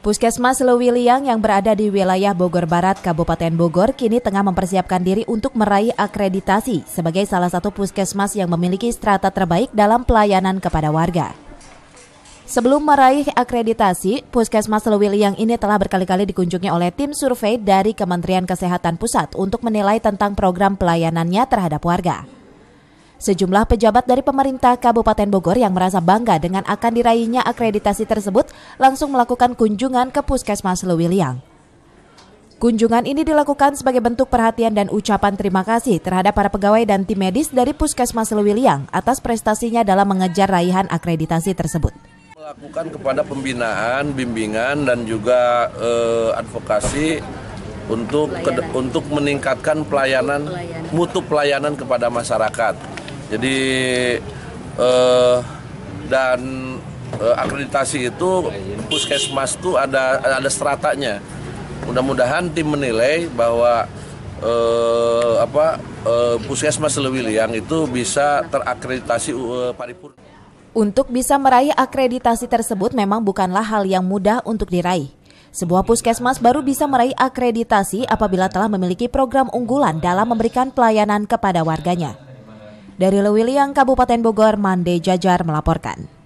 Puskesmas Lewiliang yang berada di wilayah Bogor Barat, Kabupaten Bogor, kini tengah mempersiapkan diri untuk meraih akreditasi sebagai salah satu puskesmas yang memiliki strata terbaik dalam pelayanan kepada warga. Sebelum meraih akreditasi, Puskesmas Lewiliang ini telah berkali-kali dikunjungi oleh tim survei dari Kementerian Kesehatan Pusat untuk menilai tentang program pelayanannya terhadap warga. Sejumlah pejabat dari pemerintah Kabupaten Bogor yang merasa bangga dengan akan diraihnya akreditasi tersebut langsung melakukan kunjungan ke Puskesmas Lewiliang. Kunjungan ini dilakukan sebagai bentuk perhatian dan ucapan terima kasih terhadap para pegawai dan tim medis dari Puskesmas Lewiliang atas prestasinya dalam mengejar raihan akreditasi tersebut. Melakukan kepada pembinaan, bimbingan, dan juga eh, advokasi untuk Ke, untuk meningkatkan pelayanan mutu pelayanan kepada masyarakat jadi uh, dan uh, akreditasi itu puskesmas itu ada ada stratanya mudah-mudahan tim menilai bahwa uh, apa uh, puskesmas Lewiliang itu bisa terakreditasi uh, paripurna untuk bisa meraih akreditasi tersebut memang bukanlah hal yang mudah untuk diraih. Sebuah puskesmas baru bisa meraih akreditasi apabila telah memiliki program unggulan dalam memberikan pelayanan kepada warganya. Dari Lewiliang, Kabupaten Bogor, Mande Jajar melaporkan.